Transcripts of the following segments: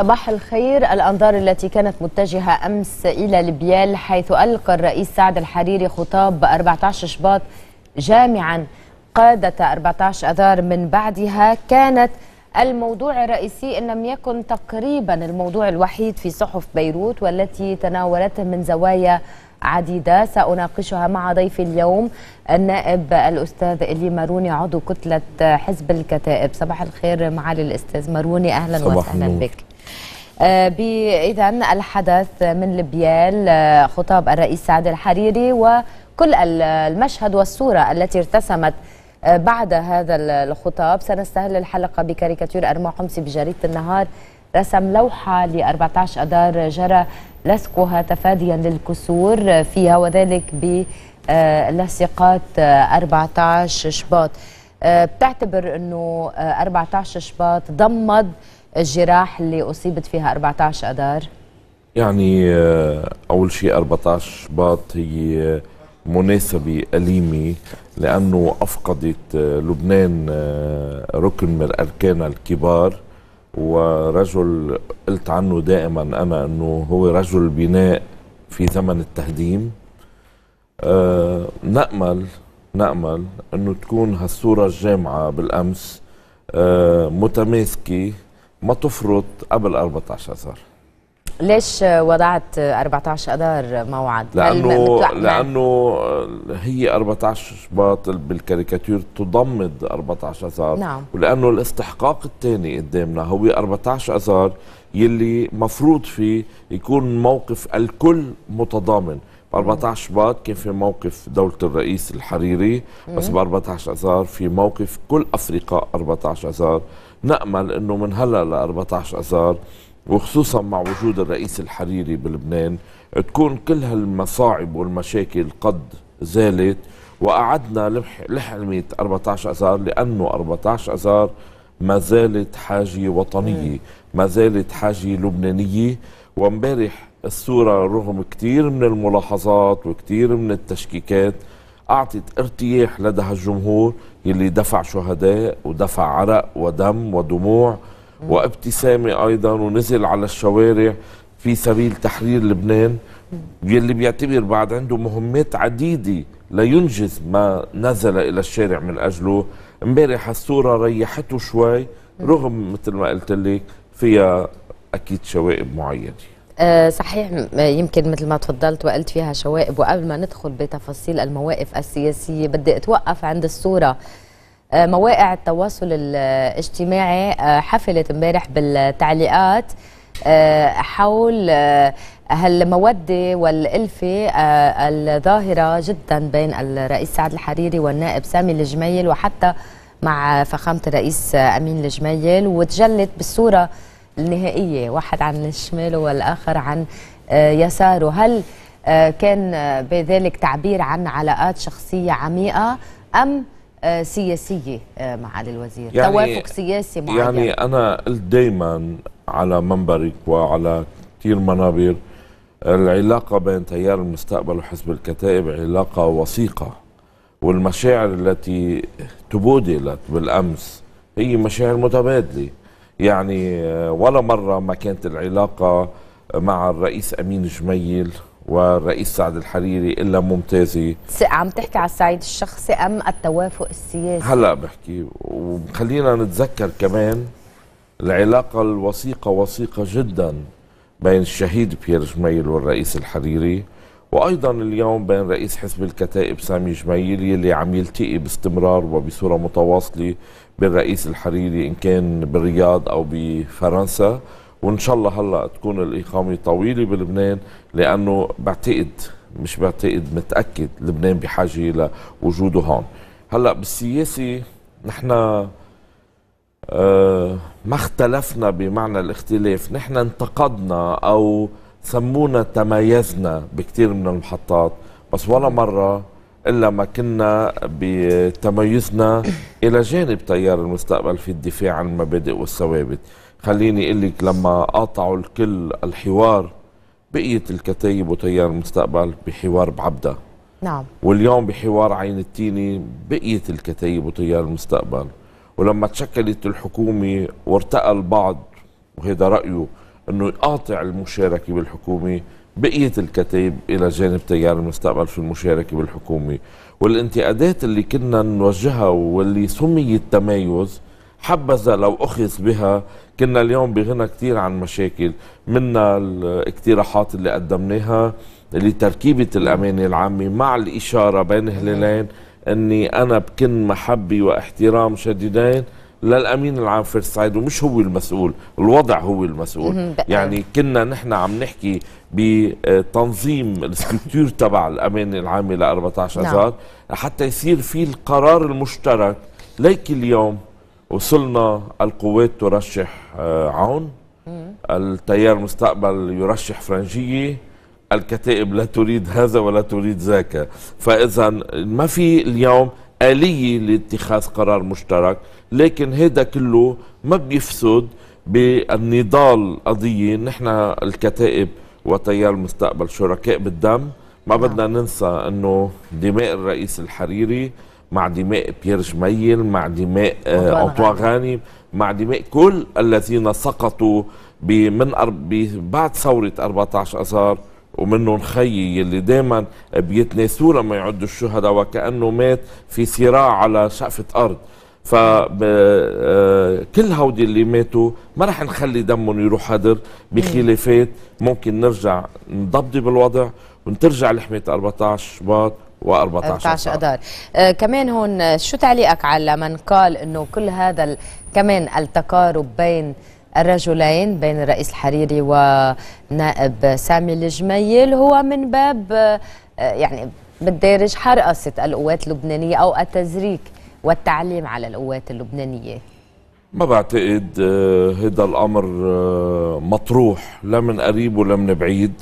صباح الخير الأنظار التي كانت متجهة أمس إلى لبيال حيث ألقى الرئيس سعد الحريري خطاب 14 شباط جامعا قادة 14 أذار من بعدها كانت الموضوع الرئيسي إن لم يكن تقريبا الموضوع الوحيد في صحف بيروت والتي تناولته من زوايا عديدة سأناقشها مع ضيف اليوم النائب الأستاذ إلي ماروني عضو كتلة حزب الكتائب صباح الخير معالي الأستاذ ماروني أهلا وسهلا بك آه، بإذا الحدث من لبيال آه، خطاب الرئيس سعد الحريري وكل المشهد والصورة التي ارتسمت آه، بعد هذا الخطاب سنستهل الحلقة بكاريكاتير أرمو حمصي بجريدة النهار رسم لوحة ل 14 أدار جرى لصقها تفاديا للكسور فيها وذلك بلاصقات 14 شباط بتعتبر أنه 14 شباط ضمد الجراح اللي أصيبت فيها 14 أدار؟ يعني آه، أول شيء 14 باط هي مناسبة أليمة لأنه أفقدت آه، لبنان آه، ركن من أركانها الكبار ورجل قلت عنه دائما أنا أنه هو رجل بناء في زمن التهديم أه نأمل نأمل أنه تكون هالصورة الجامعة بالأمس أه متماسكة ما تفرط قبل 14 اذار ليش وضعت 14 اذار موعد؟ لانه لانه هي 14 شباط بالكاريكاتير تضمد 14 اذار نعم. ولانه الاستحقاق الثاني قدامنا هو 14 اذار يلي مفروض فيه يكون موقف الكل متضامن ب 14 شباط كان في موقف دولة الرئيس الحريري بس ب 14 اذار في موقف كل افريقيا 14 اذار نأمل أنه من هلا ل 14 أذار وخصوصا مع وجود الرئيس الحريري بلبنان تكون كل هالمصاعب والمشاكل قد زالت وأعدنا لحلمة 14 أذار لأنه 14 أذار ما زالت حاجة وطنية إيه. ما زالت حاجة لبنانية وامبارح الصورة رغم كتير من الملاحظات وكتير من التشكيكات اعطت ارتياح لدى هالجمهور يلي دفع شهداء ودفع عرق ودم ودموع وابتسامه ايضا ونزل على الشوارع في سبيل تحرير لبنان يلي بيعتبر بعد عنده مهمات عديده لينجز ما نزل الى الشارع من اجله امبارح الصوره ريحته شوي رغم مثل ما قلت لك فيها اكيد شوائب معينه آه، صحيح يمكن مثل ما تفضلت وقلت فيها شوائب وقبل ما ندخل بتفاصيل المواقف السياسية بدي أتوقف عند الصورة آه، مواقع التواصل الاجتماعي آه، حفلت امبارح بالتعليقات حول هالمودة والألفة الظاهرة جدا بين الرئيس سعد الحريري والنائب سامي الجميل وحتى مع فخامة الرئيس أمين الجميل وتجلت بالصورة النهائية واحد عن الشمال والآخر عن آه، يساره هل آه، كان آه، بذلك تعبير عن علاقات شخصية عميقة أم سياسية معالي الوزير يعني توافق سياسي معين يعني أنا قلت دايما على منبرك وعلى كثير منابر العلاقة بين تيار المستقبل وحزب الكتائب علاقة وثيقة والمشاعر التي تبودلت بالأمس هي مشاعر متبادله يعني ولا مرة ما كانت العلاقة مع الرئيس أمين جميل والرئيس سعد الحريري الا ممتازه عم تحكي على الصعيد الشخصي ام التوافق السياسي هلا بحكي وخلينا نتذكر كمان العلاقه الوثيقه وثيقه جدا بين الشهيد بيير جميل والرئيس الحريري وايضا اليوم بين رئيس حزب الكتائب سامي جميل يلي عم يلتقي باستمرار وبصوره متواصله بالرئيس الحريري ان كان بالرياض او بفرنسا وان شاء الله هلا تكون الاقامه طويله بلبنان لانه بعتقد مش بعتقد متاكد لبنان بحاجه لوجوده هون هلا بالسياسه نحن آه ما اختلفنا بمعنى الاختلاف نحن انتقدنا او آه سمونا تميزنا بكثير من المحطات بس ولا مرة إلا ما كنا بتميزنا إلى جانب تيار المستقبل في الدفاع عن المبادئ والثوابت خليني أقول لك لما قاطعوا الكل الحوار بقيت الكتايب وتيار المستقبل بحوار بعبدة نعم واليوم بحوار عين التيني بقيت الكتايب وتيار المستقبل ولما تشكلت الحكومة وارتقى البعض وهذا رأيه انه يقاطع المشاركه بالحكومه بقيه الكتائب الى جانب تيار المستقبل في المشاركه بالحكومه والانتقادات اللي كنا نوجهها واللي سميت تمايز حبذا لو اخذ بها كنا اليوم بغنى كثير عن مشاكل من الاقتراحات اللي قدمناها لتركيبه الامانه العامه مع الاشاره بين هلالين اني انا بكن محبي واحترام شديدين للامين العام في الصعيد ومش هو المسؤول الوضع هو المسؤول يعني كنا نحن عم نحكي بتنظيم الاستكتور تبع الامانه العامه ل 14 نعم. اذار حتى يصير في القرار المشترك ليك اليوم وصلنا القوات ترشح آه، عون التيار مستقبل يرشح فرنجيه الكتائب لا تريد هذا ولا تريد ذاك فاذا ما في اليوم آلية لاتخاذ قرار مشترك لكن هذا كله ما بيفسد بالنضال قضية نحن الكتائب وتيار المستقبل شركاء بالدم ما نعم. بدنا ننسى انه دماء الرئيس الحريري مع دماء بيير جميل مع دماء آه، انطوان آه غاني مع دماء كل الذين سقطوا من بعد ثورة 14 أذار ومنهم خيي اللي دايما بيتناسوا لما يعدوا الشهداء وكأنه مات في صراع على شقفة أرض فكل آه، هودي اللي ماتوا ما رح نخلي دمهم يروح هدر بخلافات ممكن نرجع نضبضب بالوضع ونترجع لحماية 14 شباط و14 14 اذار آه كمان هون شو تعليقك على من قال انه كل هذا كمان التقارب بين الرجلين بين الرئيس الحريري ونائب سامي الجميل هو من باب آه، يعني بالدارج حرقصة القوات اللبنانية أو التزريك والتعليم على القوات اللبنانية ما بعتقد هذا آه، الأمر آه، مطروح لا من قريب ولا من بعيد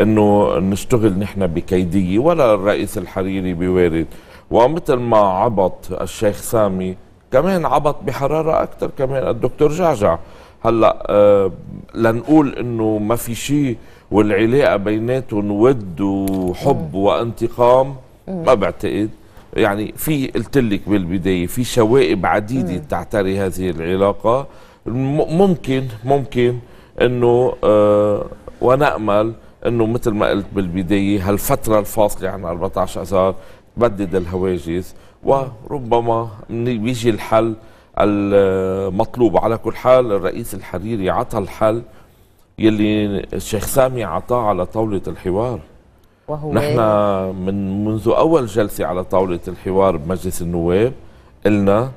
أنه نشتغل نحن بكيدية ولا الرئيس الحريري بوارد ومثل ما عبط الشيخ سامي كمان عبط بحرارة أكثر كمان الدكتور جعجع هلا أه لنقول انه ما في شيء والعلاقه بيناتهم ود وحب مم. وانتقام مم. ما بعتقد يعني في قلت لك بالبدايه في شوائب عديده مم. تعتري هذه العلاقه ممكن ممكن انه أه ونامل انه مثل ما قلت بالبدايه هالفتره الفاصله عن 14 اذار تبدد الهواجس وربما بيجي الحل المطلوب على كل حال الرئيس الحريري عطى الحل يلي الشيخ سامي عطاه على طاولة الحوار وهو نحن من منذ أول جلسة على طاولة الحوار بمجلس النواب قلنا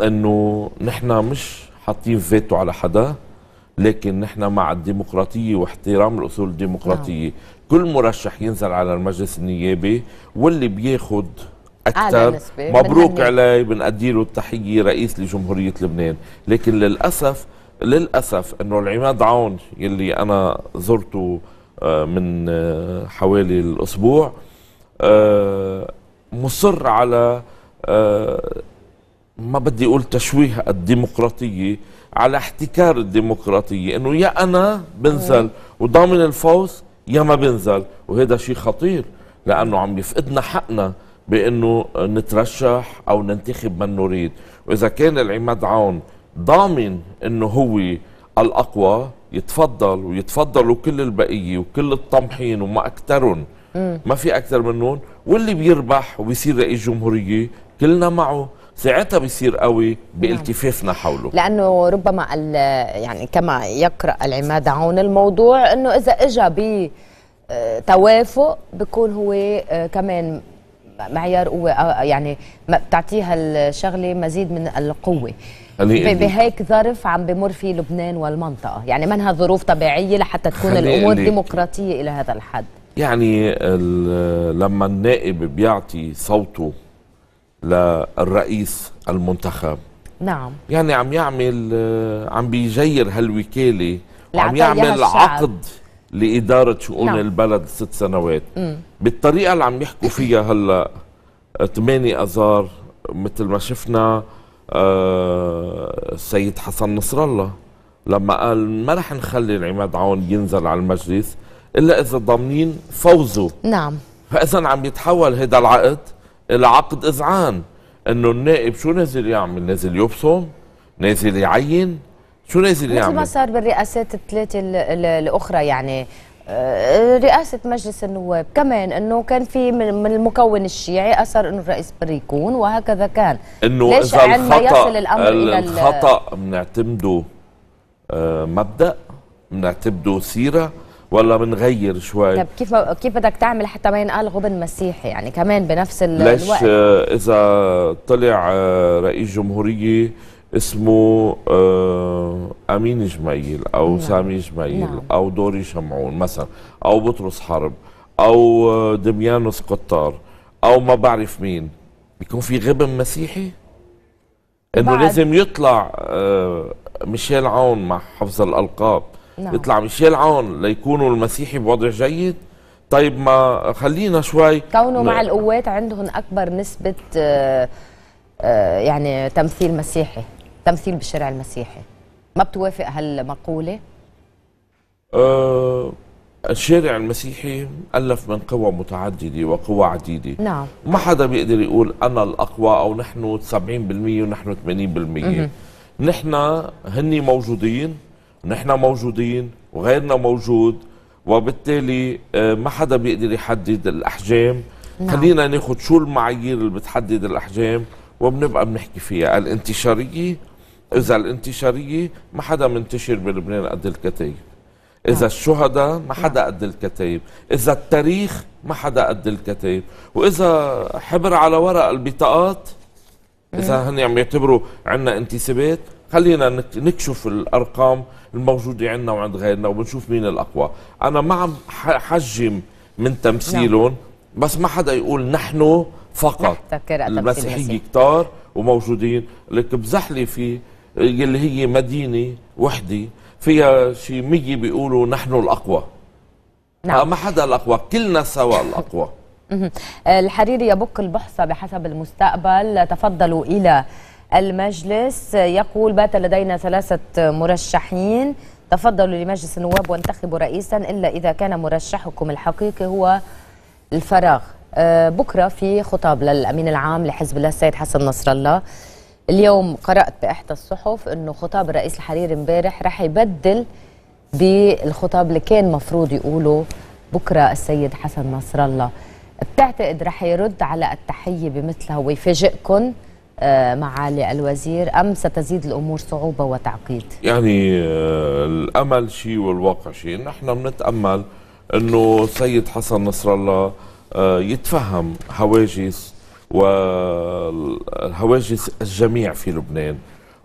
أنه نحن مش حاطين فيتو على حدا لكن نحن مع الديمقراطية واحترام الأصول الديمقراطية نعم. كل مرشح ينزل على المجلس النيابي واللي بياخد اكثر آه، مبروك علي بنأدي له التحيه رئيس لجمهوريه لبنان لكن للاسف للاسف انه العماد عون يلي انا زرته آه، من آه، حوالي الاسبوع مصر على ما بدي اقول تشويه الديمقراطيه على احتكار الديمقراطيه انه يا انا بنزل وضامن الفوز يا ما بنزل وهذا شيء خطير لانه عم يفقدنا حقنا بانه نترشح او ننتخب من نريد واذا كان العماد عون ضامن انه هو الاقوى يتفضل ويتفضلوا كل البقيه وكل الطمحين وما اكثرهم ما في اكثر منهم واللي بيربح وبيصير رئيس جمهوريه كلنا معه ساعتها بيصير قوي بالتفافنا نعم. حوله لانه ربما يعني كما يقرا العماد عون الموضوع انه اذا اجى بتوافق بكون هو آه، كمان معيار قوه يعني بتعطيها الشغله مزيد من القوه بهيك ظرف عم بمر فيه لبنان والمنطقه يعني منها ظروف طبيعيه لحتى تكون الامور ديمقراطيه الى هذا الحد يعني لما النائب بيعطي صوته للرئيس المنتخب نعم يعني عم يعمل عم بيجير هالوكاله وعم يعمل عقد لاداره شؤون نعم. البلد ست سنوات مم. بالطريقه اللي عم يحكوا فيها هلا 8 آه، اذار مثل ما شفنا آه، السيد آه حسن نصر الله لما قال ما رح نخلي العماد عون ينزل على المجلس الا اذا ضامنين فوزه نعم فاذا عم يتحول هذا العقد الى عقد اذعان انه النائب شو نازل يعمل نازل يبصم نازل يعين شو نازل يعمل؟ مثل ما صار بالرئاسات الثلاثه الاخرى يعني آه، رئاسة مجلس النواب كمان انه كان في من المكون الشيعي اثر انه الرئيس بريكون يكون وهكذا كان انه ليش اذا الخطأ يصل الامر الى الخطا بنعتمده آه، مبدا بنعتمده سيره ولا بنغير شوي طيب كيف كيف بدك تعمل حتى ما ينقال غبن مسيحي يعني كمان بنفس الوقت ليش آه، اذا طلع رئيس جمهوريه اسمه آه، امين جميل او نعم. سامي جميل نعم. او دوري شمعون مثلا او بطرس حرب او آه، دميانوس قطار او ما بعرف مين بيكون في غبن مسيحي انه لازم يطلع آه، ميشيل عون مع حفظ الالقاب نعم. يطلع ميشيل عون ليكونوا المسيحي بوضع جيد طيب ما خلينا شوي كونه مع القوات عندهم اكبر نسبه يعني تمثيل مسيحي تمثيل بالشارع المسيحي ما بتوافق هالمقولة؟ أه الشارع المسيحي ألف من قوى متعددة وقوى عديدة نعم ما حدا بيقدر يقول أنا الأقوى أو نحن 70% ونحن 80% نحن هني موجودين نحن موجودين وغيرنا موجود وبالتالي أه، ما حدا بيقدر يحدد الأحجام نعم. خلينا ناخد شو المعايير اللي بتحدد الأحجام وبنبقى بنحكي فيها الانتشارية اذا الانتشاريه ما حدا منتشر بلبنان قد الكتايب اذا نعم. الشهداء ما نعم. حدا قد الكتايب اذا التاريخ ما حدا قد الكتايب واذا حبر على ورق البطاقات إيه. اذا هن عم يعتبروا عنا انتسابات خلينا نكشف الارقام الموجوده عندنا وعند غيرنا وبنشوف مين الاقوى انا ما عم حجم من تمثيلهم نعم. بس ما حدا يقول نحن فقط المسيحيه كتار وموجودين لك بزحلي فيه اللي هي مدينة وحدة فيها شي مية بيقولوا نحن الأقوى نعم. آه، ما حدا الأقوى كلنا سوا الأقوى أه، الحريري يبك البحصة بحسب المستقبل تفضلوا إلى المجلس يقول بات لدينا ثلاثة مرشحين تفضلوا لمجلس النواب وانتخبوا رئيسا إلا إذا كان مرشحكم الحقيقي هو الفراغ أه، بكرة في خطاب للأمين العام لحزب الله السيد حسن نصر الله اليوم قرات باحدى الصحف انه خطاب الرئيس الحريري امبارح رح يبدل بالخطاب اللي كان مفروض يقوله بكره السيد حسن نصر الله بتعتقد رح يرد على التحيه بمثلها ويفاجئكم آه، معالي الوزير أم ستزيد الأمور صعوبة وتعقيد؟ يعني آه، الأمل شيء والواقع شيء نحن بنتأمل أنه السيد حسن نصر الله آه، يتفهم هواجس والهواجس الجميع في لبنان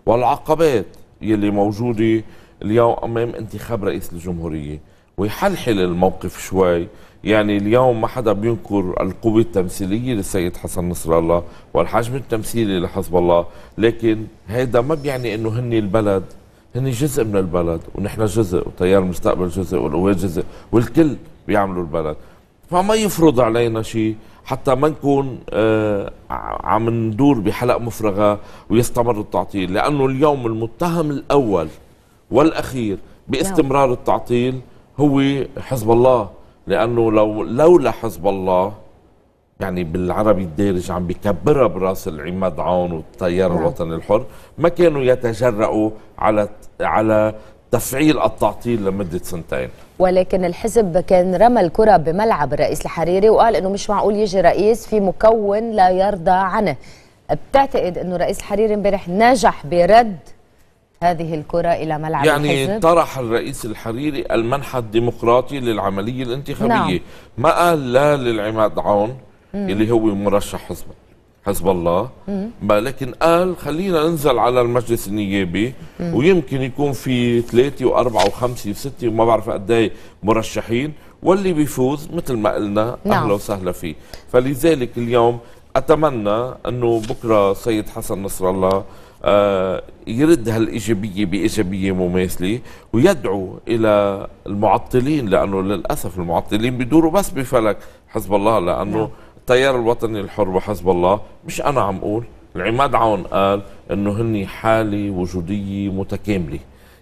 والعقبات يلي موجودة اليوم أمام انتخاب رئيس الجمهورية ويحلحل الموقف شوي يعني اليوم ما حدا بينكر القوة التمثيلية للسيد حسن نصر الله والحجم التمثيلي لحزب الله لكن هيدا ما بيعني انه هن البلد هن جزء من البلد ونحن جزء وتيار المستقبل جزء والقوات جزء والكل بيعملوا البلد فما يفرض علينا شيء حتى ما نكون آه، عم ندور بحلق مفرغه ويستمر التعطيل لانه اليوم المتهم الاول والاخير باستمرار نعم. التعطيل هو حزب الله لانه لو لولا حزب الله يعني بالعربي الدارج عم بكبرها براس العماد عون والتيار نعم. الوطني الحر ما كانوا يتجرؤوا على على تفعيل التعطيل لمدة سنتين ولكن الحزب كان رمى الكرة بملعب الرئيس الحريري وقال أنه مش معقول يجي رئيس في مكون لا يرضى عنه بتعتقد أنه الرئيس الحريري امبارح نجح برد هذه الكرة إلى ملعب يعني الحزب؟ طرح الرئيس الحريري المنحى الديمقراطي للعملية الانتخابية نعم. ما قال لا للعماد عون اللي هو مرشح حزبه حزب الله لكن قال خلينا ننزل على المجلس النيابي ويمكن يكون في ثلاثة وأربعة وخمسة وستة وما بعرف قد إيه مرشحين واللي بيفوز مثل ما قلنا نعم. أهلا وسهلا فيه فلذلك اليوم أتمنى أنه بكرة سيد حسن نصر الله آه، يرد هالإيجابية بإيجابية مماثلة ويدعو إلى المعطلين لأنه للأسف المعطلين بيدوروا بس بفلك حزب الله لأنه نعم. التيار الوطني الحر وحزب الله مش انا عم اقول العماد عون قال انه هن حاله وجوديه متكامله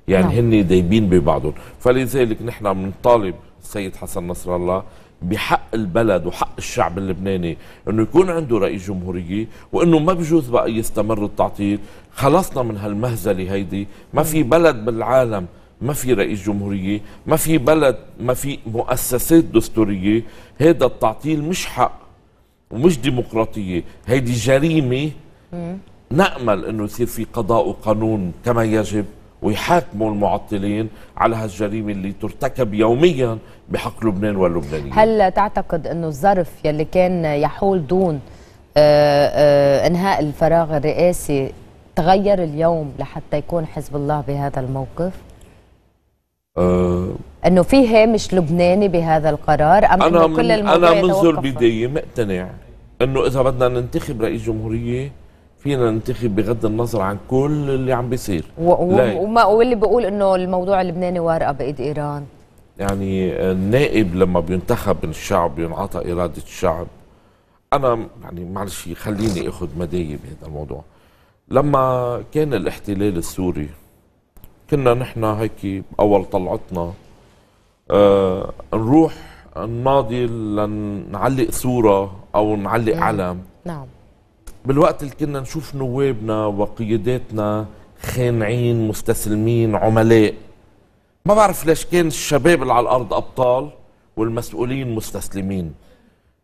يعني نعم. هن دايبين ببعضهم فلذلك نحن بنطالب السيد حسن نصر الله بحق البلد وحق الشعب اللبناني انه يكون عنده رئيس جمهوريه وانه ما بجوز بقى يستمر التعطيل خلصنا من هالمهزله هيدي ما في بلد بالعالم ما في رئيس جمهوريه ما في بلد ما في مؤسسات دستوريه هذا التعطيل مش حق ومش ديمقراطيه هيدي جريمه نامل انه يصير في قضاء وقانون كما يجب ويحاكموا المعطلين على هالجريمة اللي ترتكب يوميا بحق لبنان واللبنانيين هل تعتقد أنه الظرف يلي كان يحول دون آه، آه، إنهاء الفراغ الرئاسي تغير اليوم لحتى يكون حزب الله بهذا الموقف؟ انه في هامش لبناني بهذا القرار ام أنا إنه كل انا منذ البدايه مقتنع انه اذا بدنا ننتخب رئيس جمهوريه فينا ننتخب بغض النظر عن كل اللي عم بيصير وما واللي بيقول انه الموضوع اللبناني وارقة بايد ايران يعني آه، النائب لما بينتخب من الشعب بينعطى اراده الشعب انا يعني معلش خليني اخذ مداية بهذا الموضوع لما كان الاحتلال السوري كنا نحن هيك أول طلعتنا آه نروح الناضي لنعلق صورة أو نعلق مم. علم نعم بالوقت اللي كنا نشوف نوابنا وقياداتنا خانعين مستسلمين عملاء ما بعرف ليش كان الشباب اللي على الأرض أبطال والمسؤولين مستسلمين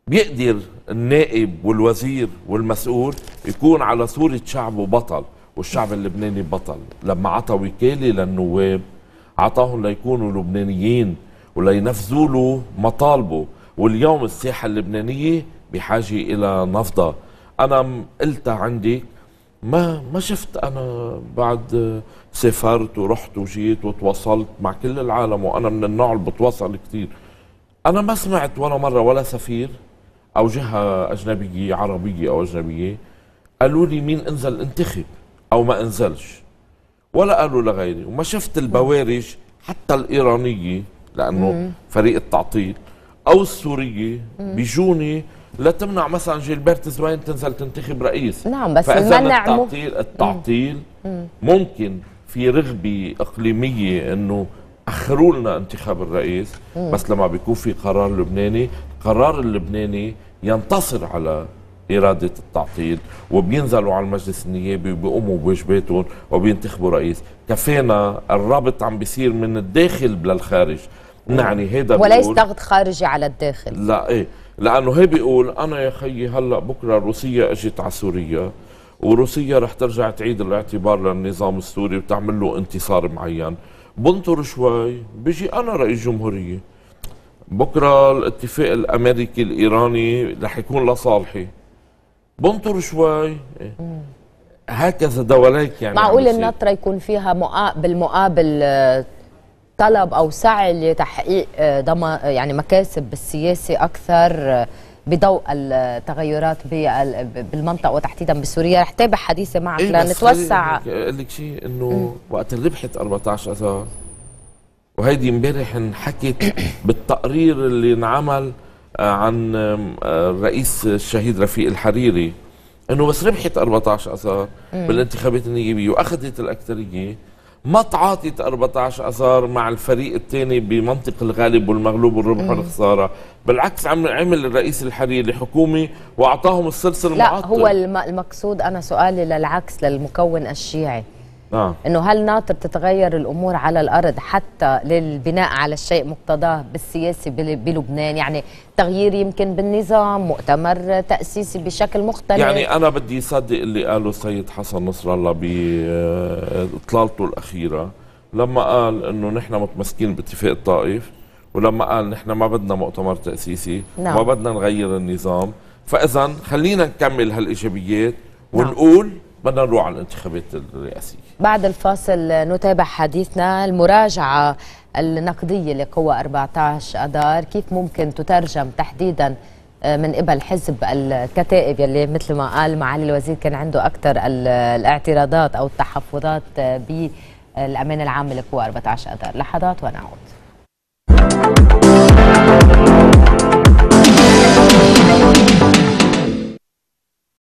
بيقدر النائب والوزير والمسؤول يكون على صورة شعبه بطل والشعب اللبناني بطل لما عطى وكالة للنواب عطاهم ليكونوا لبنانيين ولينفذوا له مطالبه واليوم الساحة اللبنانية بحاجة إلى نفضة أنا قلتها عندي ما ما شفت انا بعد سافرت ورحت وجيت وتواصلت مع كل العالم وانا من النوع اللي بتواصل كثير انا ما سمعت ولا مره ولا سفير او جهه اجنبيه عربيه او اجنبيه قالوا لي مين انزل انتخب او ما انزلش ولا قالوا لغيري وما شفت البوارج حتى الايرانيه لانه مم. فريق التعطيل او السوريه بيجوني لا تمنع مثلا جيلبرت زوين تنزل تنتخب رئيس نعم بس المنع التعطيل التعطيل مم. ممكن في رغبه اقليميه انه اخروا لنا انتخاب الرئيس مم. بس لما بيكون في قرار لبناني قرار اللبناني ينتصر على إرادة التعطيل وبينزلوا على المجلس النيابي وبيقوموا بواجباتهم وبينتخبوا رئيس كفينا الرابط عم بيصير من الداخل للخارج يعني هيدا وليس ضغط خارجي على الداخل لا ايه لانه هي بيقول انا يا خيي هلا بكره روسيا اجت على سوريا وروسيا رح ترجع تعيد الاعتبار للنظام السوري وتعمل له انتصار معين بنطر شوي بيجي انا رئيس جمهوريه بكره الاتفاق الامريكي الايراني رح يكون لصالحي بنطر شوي إيه. هكذا دواليك يعني معقول النطره يكون فيها بالمقابل آه، طلب او سعي لتحقيق آه، يعني مكاسب بالسياسه اكثر آه، بضوء التغيرات بالمنطقه وتحديدا بسوريا رح تابع حديثي معك إيه لنتوسع اقول لك شيء انه وقت اللي ربحت 14 اذار وهيدي امبارح انحكت بالتقرير اللي انعمل آه، عن الرئيس آه، الشهيد رفيق الحريري انه بس ربحت 14 اثار بالانتخابات النيابيه واخذت الاكثريه ما تعاطت 14 اثار مع الفريق الثاني بمنطق الغالب والمغلوب والربح والخساره بالعكس عم عمل الرئيس الحريري حكومي واعطاهم السلسله لا المعطل. هو المقصود انا سؤالي للعكس للمكون الشيعي آه. انه هل ناطر تتغير الامور على الارض حتى للبناء على الشيء مقتضاه بالسياسي بلبنان يعني تغيير يمكن بالنظام مؤتمر تاسيسي بشكل مختلف يعني انا بدي صدق اللي قاله السيد حسن نصر الله باطلالته الاخيره لما قال انه نحن متمسكين باتفاق الطائف ولما قال نحن ما بدنا مؤتمر تاسيسي نعم. ما بدنا نغير النظام فاذا خلينا نكمل هالايجابيات نعم. ونقول نعم. بدنا نروح على الانتخابات الرئاسيه بعد الفاصل نتابع حديثنا المراجعه النقديه لقوى 14 اذار كيف ممكن تترجم تحديدا آه، من قبل حزب الكتائب يلي مثل ما قال معالي الوزير كان عنده اكثر الاعتراضات او التحفظات آه، بالامان العام لقوى 14 اذار لحظات ونعود